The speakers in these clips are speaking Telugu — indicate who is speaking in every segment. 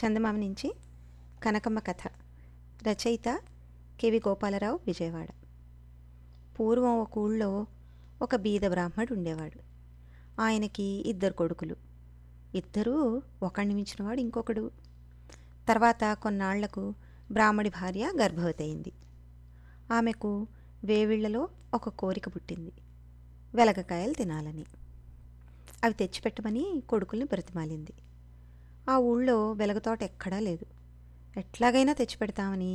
Speaker 1: చందమామ నుంచి కనకమ్మ కథ రచయిత కెవి గోపాలరావు విజయవాడ పూర్వం ఒక ఊళ్ళో ఒక బీద బ్రాహ్మడు ఉండేవాడు ఆయనకి ఇద్దరు కొడుకులు ఇద్దరూ ఒకడిని మించినవాడు ఇంకొకడు తర్వాత కొన్నాళ్లకు బ్రాహ్మడి భార్య గర్భవతి అయింది ఆమెకు వేవిళ్లలో ఒక కోరిక పుట్టింది వెలగకాయలు తినాలని అవి తెచ్చిపెట్టమని కొడుకుల్ని బ్రతిమాలింది ఆ ఊళ్ళో వెలగతోట ఎక్కడా లేదు ఎట్లాగైనా తెచ్చిపెడతామని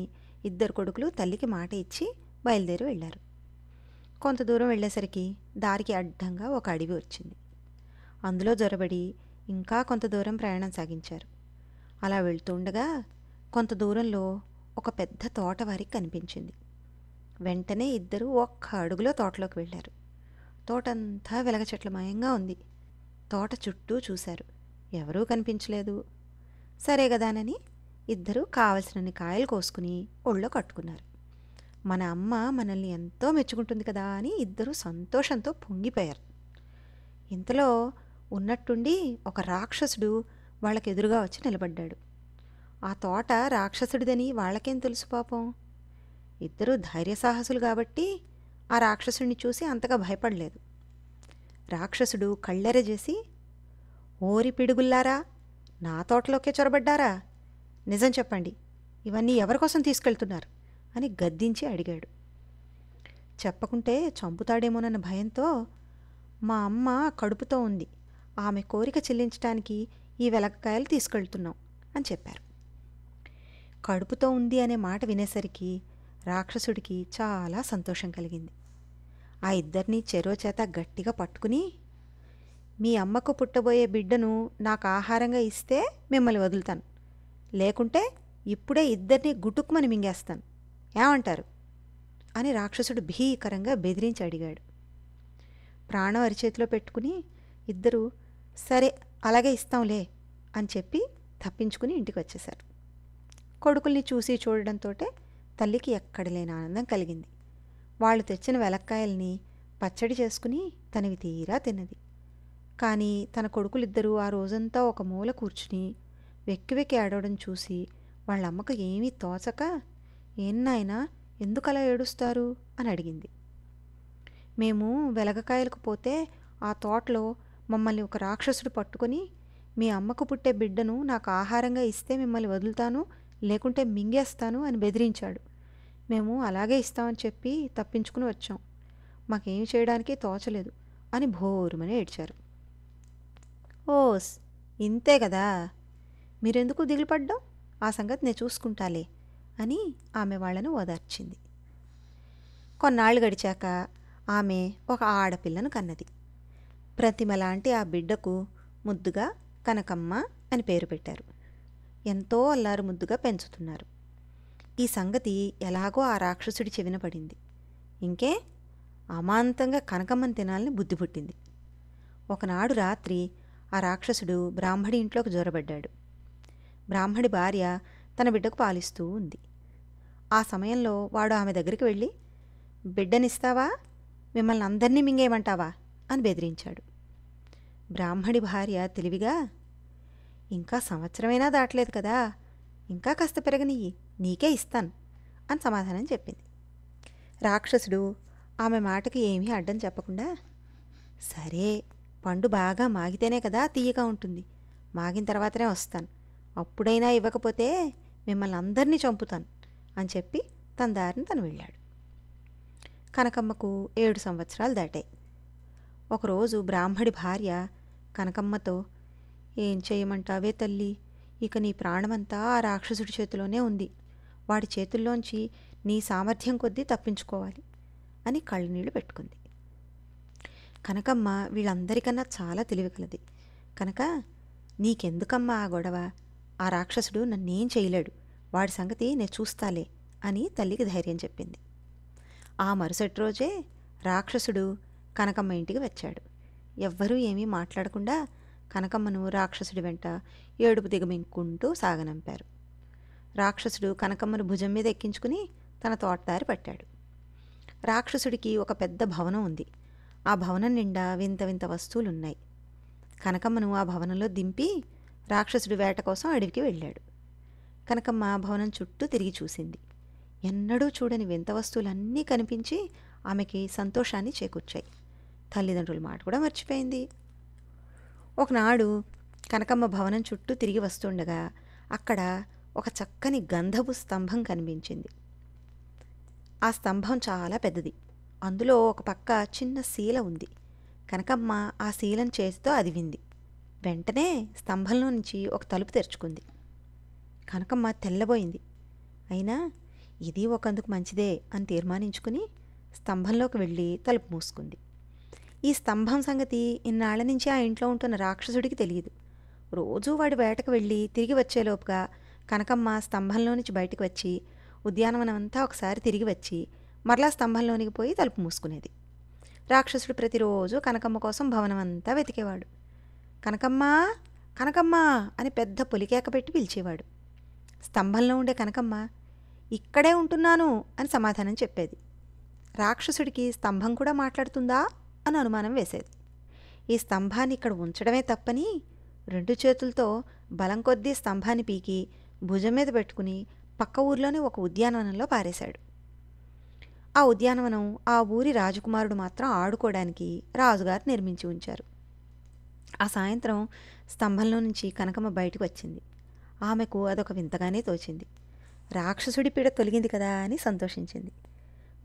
Speaker 1: ఇద్దరు కొడుకులు తల్లికి మాట ఇచ్చి బయలుదేరి వెళ్ళారు కొంత దూరం వెళ్ళేసరికి దారికి అడ్డంగా ఒక అడవి వచ్చింది అందులో జొరబడి ఇంకా కొంత దూరం ప్రయాణం సాగించారు అలా వెళ్తుండగా కొంత దూరంలో ఒక పెద్ద తోట వారికి కనిపించింది వెంటనే ఇద్దరు ఒక్క అడుగులో తోటలోకి వెళ్ళారు తోటంతా వెలగ చెట్ల మయంగా ఉంది తోట చుట్టూ చూశారు ఎవరూ కనిపించలేదు సరే కదానని ఇద్దరూ కావలసినన్ని కాయలు కోసుకుని ఒళ్ళో కట్టుకున్నారు మన అమ్మ మనల్ని ఎంతో మెచ్చుకుంటుంది కదా అని ఇద్దరూ సంతోషంతో పొంగిపోయారు ఇంతలో ఉన్నట్టుండి ఒక రాక్షసుడు వాళ్ళకి ఎదురుగా వచ్చి నిలబడ్డాడు ఆ తోట రాక్షసుడిదని వాళ్ళకేం తెలుసు పాపం ఇద్దరూ సాహసులు కాబట్టి ఆ రాక్షసుడిని చూసి అంతగా భయపడలేదు రాక్షసుడు కళ్ళెరజేసి ఓరి పిడుగుల్లారా నా తోటలోకే చొరబడ్డారా నిజం చెప్పండి ఇవన్నీ ఎవరికోసం తీసుకెళ్తున్నారు అని గద్దించి అడిగాడు చెప్పకుంటే చంపుతాడేమోనన్న భయంతో మా అమ్మ కడుపుతో ఉంది ఆమె కోరిక చెల్లించడానికి ఈ వెలక్కాయలు తీసుకెళ్తున్నాం అని చెప్పారు కడుపుతో ఉంది అనే మాట వినేసరికి రాక్షసుడికి చాలా సంతోషం కలిగింది ఆ ఇద్దరిని చెరో చేత గట్టిగా పట్టుకుని మీ అమ్మకు పుట్టబోయే బిడ్డను నాకు ఆహారంగా ఇస్తే మిమ్మల్ని వదులుతాను లేకుంటే ఇప్పుడే ఇద్దరిని గుటుక్కుమని మింగేస్తాను ఏమంటారు అని రాక్షసుడు భీకరంగా బెదిరించి అడిగాడు ప్రాణం అరిచేతిలో పెట్టుకుని ఇద్దరు సరే అలాగే ఇస్తాంలే అని చెప్పి తప్పించుకుని ఇంటికి వచ్చేశారు కొడుకుల్ని చూసి చూడడంతో తల్లికి ఎక్కడలేని ఆనందం కలిగింది వాళ్ళు తెచ్చిన వెలక్కాయల్ని పచ్చడి చేసుకుని తనవి తీరా తిన్నది కానీ తన కొడుకులిద్దరూ ఆ రోజంతా ఒక మూల కూర్చుని వెక్కి వెక్కి ఏడవడం చూసి వాళ్ళమ్మకు ఏమీ తోచక ఏన్నాయనా ఎందుకలా ఏడుస్తారు అని అడిగింది మేము వెలగకాయలకు పోతే ఆ తోటలో మమ్మల్ని ఒక రాక్షసుడు పట్టుకొని మీ అమ్మకు పుట్టే బిడ్డను నాకు ఆహారంగా ఇస్తే మిమ్మల్ని వదులుతాను లేకుంటే మింగేస్తాను అని బెదిరించాడు మేము అలాగే ఇస్తామని చెప్పి తప్పించుకుని వచ్చాం మాకేం చేయడానికి తోచలేదు అని భోరుమని ఏడ్చారు ఓస్ ఇంతే కదా మీరెందుకు దిగులుపడ్డం ఆ సంగతి నేను చూసుకుంటాలే అని ఆమె వాళ్లను ఓదార్చింది కొన్నాళ్ళు గడిచాక ఆమె ఒక ఆడపిల్లను కన్నది ప్రతిమ లాంటి ఆ బిడ్డకు ముద్దుగా కనకమ్మ అని పేరు పెట్టారు ఎంతో అల్లారు ముద్దుగా పెంచుతున్నారు ఈ సంగతి ఎలాగో ఆ రాక్షసుడి చెవిన పడింది ఇంకే అమాంతంగా కనకమ్మను తినాలని బుద్ధి పుట్టింది ఒకనాడు రాత్రి ఆ రాక్షసుడు బ్రాహ్మడి ఇంట్లోకి జ్వరబడ్డాడు బ్రాహ్మడి భార్య తన బిడ్డకు పాలిస్తూ ఉంది ఆ సమయంలో వాడు ఆమె దగ్గరికి వెళ్ళి బిడ్డనిస్తావా మిమ్మల్ని అందరినీ మింగేయమంటావా అని బెదిరించాడు బ్రాహ్మడి భార్య తెలివిగా ఇంకా సంవత్సరమైనా దాటలేదు కదా ఇంకా కాస్త పెరగనియ్యి నీకే ఇస్తాను అని సమాధానం చెప్పింది రాక్షసుడు ఆమె మాటకు ఏమీ అడ్డం చెప్పకుండా సరే పండు బాగా మాగితేనే కదా తీయగా ఉంటుంది మాగిన తర్వాతనే వస్తాను అప్పుడైనా ఇవ్వకపోతే మిమ్మల్ని అందరినీ చంపుతాను అని చెప్పి తన దారిని తను వెళ్ళాడు కనకమ్మకు ఏడు సంవత్సరాలు దాటాయి ఒకరోజు బ్రాహ్మడి భార్య కనకమ్మతో ఏం చేయమంటావే తల్లి ఇక నీ ప్రాణమంతా ఆ రాక్షసుడి చేతిలోనే ఉంది వాడి చేతుల్లోంచి నీ సామర్థ్యం కొద్దీ తప్పించుకోవాలి అని కళ్ళనీళ్ళు పెట్టుకుంది కనకమ్మ వీళ్ళందరికన్నా చాలా తెలివికలది కనుక నీకెందుకమ్మా ఆ గొడవ ఆ రాక్షసుడు నన్నేం చేయలేడు వాడి సంగతి నేను చూస్తాలే అని తల్లికి ధైర్యం చెప్పింది ఆ మరుసటి రోజే రాక్షసుడు కనకమ్మ ఇంటికి వచ్చాడు ఎవ్వరూ ఏమీ మాట్లాడకుండా కనకమ్మను రాక్షసుడి వెంట ఏడుపు దిగమింకుంటూ సాగనంపారు రాక్షసుడు కనకమ్మను భుజం మీద ఎక్కించుకుని తన తోటదారి పట్టాడు రాక్షసుడికి ఒక పెద్ద భవనం ఉంది ఆ భవనం నిండా వింత వింత వస్తువులున్నాయి కనకమ్మను ఆ భవనంలో దింపి రాక్షసుడి వేట కోసం అడవికి వెళ్ళాడు కనకమ్మ భవనం చుట్టూ తిరిగి చూసింది ఎన్నడూ చూడని వింత వస్తువులన్నీ కనిపించి ఆమెకి సంతోషాన్ని చేకూర్చాయి తల్లిదండ్రుల మాట కూడా మర్చిపోయింది ఒకనాడు కనకమ్మ భవనం చుట్టూ తిరిగి వస్తుండగా అక్కడ ఒక చక్కని గంధపు స్తంభం కనిపించింది ఆ స్తంభం చాలా పెద్దది అందులో ఒక పక్క చిన్న శీల ఉంది కనకమ్మ ఆ శీలను చేతితో అదివింది వెంటనే స్తంభంలో నుంచి ఒక తలుపు తెరుచుకుంది కనకమ్మ తెల్లబోయింది అయినా ఇది ఒకందుకు మంచిదే అని తీర్మానించుకుని స్తంభంలోకి వెళ్ళి తలుపు మూసుకుంది ఈ స్తంభం సంగతి ఇన్నాళ్ల నుంచి ఆ ఇంట్లో ఉంటున్న రాక్షసుడికి తెలియదు రోజూ వాడు వేటకు వెళ్ళి తిరిగి వచ్చేలోపుగా కనకమ్మ స్తంభంలో నుంచి బయటకు వచ్చి ఉద్యానవనం అంతా ఒకసారి తిరిగి వచ్చి మరలా స్తంభంలోనికి పోయి తలుపు మూసుకునేది రాక్షసుడు ప్రతిరోజు కనకమ్మ కోసం భవనం అంతా వెతికేవాడు కనకమ్మ కనకమ్మ అని పెద్ద పొలికేక పెట్టి పిలిచేవాడు స్తంభంలో ఉండే కనకమ్మ ఇక్కడే ఉంటున్నాను అని సమాధానం చెప్పేది రాక్షసుడికి స్తంభం కూడా మాట్లాడుతుందా అని అనుమానం వేసేది ఈ స్తంభాన్ని ఇక్కడ ఉంచడమే తప్పని రెండు చేతులతో బలం కొద్దీ స్తంభాన్ని పీకి భుజం మీద పెట్టుకుని పక్క ఊర్లోని ఒక ఉద్యానవనంలో పారేశాడు ఆ ఉద్యానవనం ఆ ఊరి రాజకుమారుడు మాత్రం ఆడుకోవడానికి రాజుగారు నిర్మించి ఉంచారు ఆ సాయంత్రం స్తంభంలో నుంచి కనకమ్మ బయటకు వచ్చింది ఆమెకు అదొక వింతగానే తోచింది రాక్షసుడి పీడ తొలగింది కదా అని సంతోషించింది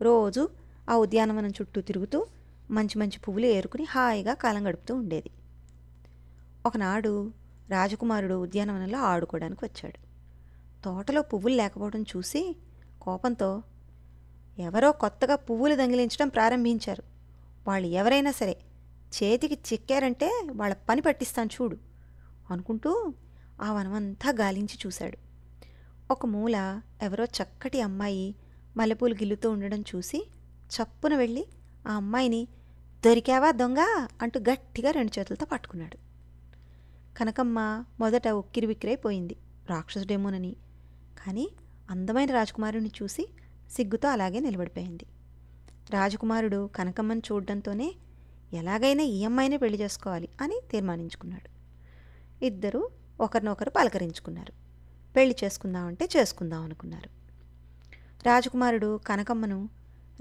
Speaker 1: రోజు ఆ ఉద్యానవనం చుట్టూ తిరుగుతూ మంచి మంచి పువ్వులు ఏరుకుని హాయిగా కాలం గడుపుతూ ఉండేది ఒకనాడు రాజకుమారుడు ఉద్యానవనంలో ఆడుకోవడానికి వచ్చాడు తోటలో పువ్వులు లేకపోవడం చూసి కోపంతో ఎవరో కొత్తగా పువ్వులు దంగిలించడం ప్రారంభించారు వాళ్ళు ఎవరైనా సరే చేతికి చిక్కారంటే వాళ్ళ పని పట్టిస్తాను చూడు అనుకుంటూ ఆ వనమంతా గాలించి చూశాడు ఒక మూల ఎవరో చక్కటి అమ్మాయి మల్లెపూలు గిల్లుతూ ఉండడం చూసి చప్పున వెళ్ళి ఆ అమ్మాయిని దొరికావా దొంగ అంటూ గట్టిగా రెండు చేతులతో పట్టుకున్నాడు కనకమ్మ మొదట ఉక్కిరి విక్కిరైపోయింది రాక్షసుడేమోనని కానీ అందమైన రాజకుమారుని చూసి సిగ్గుతో అలాగే నిలబడిపోయింది రాజకుమారుడు కనకమ్మను చూడడంతోనే ఎలాగైనా ఈ అమ్మాయిని పెళ్లి చేసుకోవాలి అని తీర్మానించుకున్నాడు ఇద్దరూ ఒకరినొకరు పలకరించుకున్నారు పెళ్లి చేసుకుందామంటే చేసుకుందాం అనుకున్నారు రాజకుమారుడు కనకమ్మను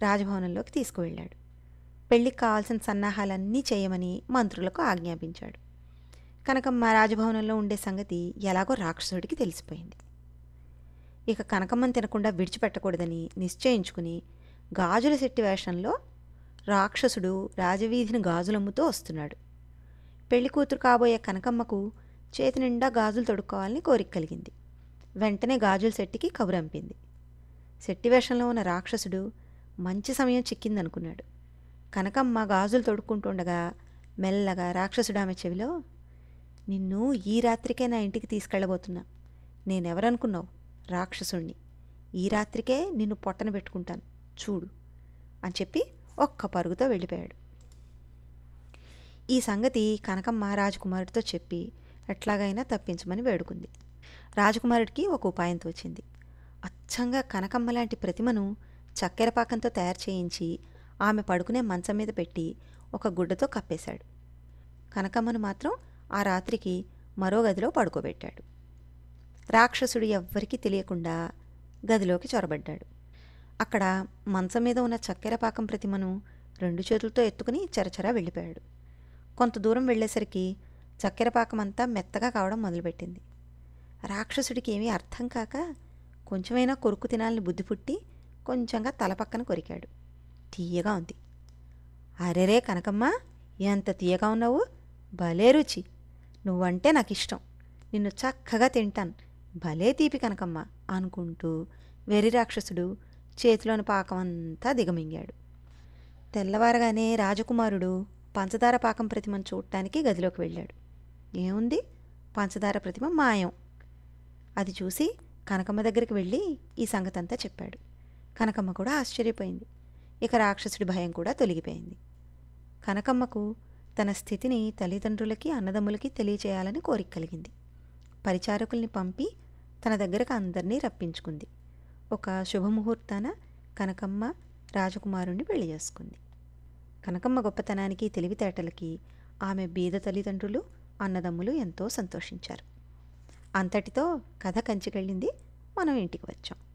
Speaker 1: రాజభవనంలోకి తీసుకువెళ్ళాడు పెళ్లికి కావాల్సిన సన్నాహాలన్నీ చేయమని మంత్రులకు ఆజ్ఞాపించాడు కనకమ్మ రాజభవనంలో ఉండే సంగతి ఎలాగో రాక్షసుడికి తెలిసిపోయింది ఇక కనకమ్మను తినకుండా విడిచిపెట్టకూడదని నిశ్చయించుకుని గాజుల శెట్టి వేషంలో రాక్షసుడు రాజవీధిని గాజులమ్ముతూ వస్తున్నాడు పెళ్లి కూతురు కాబోయే కనకమ్మకు చేతి నిండా గాజులు తొడుక్కోవాలని కోరిక కలిగింది వెంటనే గాజుల శెట్టికి కబురంపింది శెట్టి వేషంలో ఉన్న రాక్షసుడు మంచి సమయం చిక్కిందనుకున్నాడు కనకమ్మ గాజులు తొడుక్కుంటుండగా మెల్లగా రాక్షసుడు ఆమె చెవిలో నిన్ను ఈ రాత్రికే నా ఇంటికి తీసుకెళ్ళబోతున్నా నేనెవరనుకున్నావు రాక్షసుణ్ణి ఈ రాత్రికే నిన్ను పొట్టన పెట్టుకుంటాను చూడు అని చెప్పి ఒక్క పరుగుతో వెళ్ళిపోయాడు ఈ సంగతి కనకమ్మ రాజకుమారుడితో చెప్పి ఎట్లాగైనా తప్పించమని వేడుకుంది రాజకుమారుడికి ఒక ఉపాయం తోచింది అచ్చంగా కనకమ్మ లాంటి ప్రతిమను చక్కెర పాకంతో తయారు చేయించి ఆమె పడుకునే మంచం మీద పెట్టి ఒక గుడ్డతో కప్పేశాడు కనకమ్మను మాత్రం ఆ రాత్రికి మరో గదిలో పడుకోబెట్టాడు రాక్షసుడు ఎవ్వరికీ తెలియకుండా గదిలోకి చొరబడ్డాడు అక్కడ మంచం మీద ఉన్న చక్కెర పాకం ప్రతిమను రెండు చేతులతో ఎత్తుకుని చరచరా వెళ్ళిపోయాడు కొంత దూరం వెళ్ళేసరికి చక్కెర పాకం అంతా మెత్తగా కావడం మొదలుపెట్టింది రాక్షసుడికి ఏమీ అర్థం కాక కొంచెమైనా కొరుకు తినాలని బుద్ధి పుట్టి కొంచెంగా తల పక్కన కొరికాడు తీయగా ఉంది అరెరే కనకమ్మ ఎంత తీయగా ఉన్నావు భలే రుచి నువ్వంటే నాకు ఇష్టం నిన్ను చక్కగా తింటాను భలే తీపి కనకమ్మ అనుకుంటూ వెర్రి రాక్షసుడు చేతిలోని పాకం అంతా దిగమింగాడు తెల్లవారగానే రాజకుమారుడు పంచదార పాకం ప్రతిమను చూడటానికి గదిలోకి వెళ్ళాడు ఏముంది పంచదార ప్రతిమ మాయం అది చూసి కనకమ్మ దగ్గరికి వెళ్ళి ఈ సంగతంతా చెప్పాడు కనకమ్మ కూడా ఆశ్చర్యపోయింది ఇక రాక్షసుడి భయం కూడా తొలగిపోయింది కనకమ్మకు తన స్థితిని తల్లిదండ్రులకి అన్నదమ్ములకి తెలియచేయాలని కోరిక కలిగింది పరిచారకుల్ని పంపి తన దగ్గరకు అందరినీ రప్పించుకుంది ఒక శుభముహూర్తాన కనకమ్మ రాజకుమారుణ్ణి పెళ్లి చేసుకుంది కనకమ్మ గొప్పతనానికి తెలివితేటలకి ఆమె బీద తల్లిదండ్రులు అన్నదమ్ములు ఎంతో సంతోషించారు అంతటితో కథ కంచికెళ్ళింది మనం ఇంటికి వచ్చాం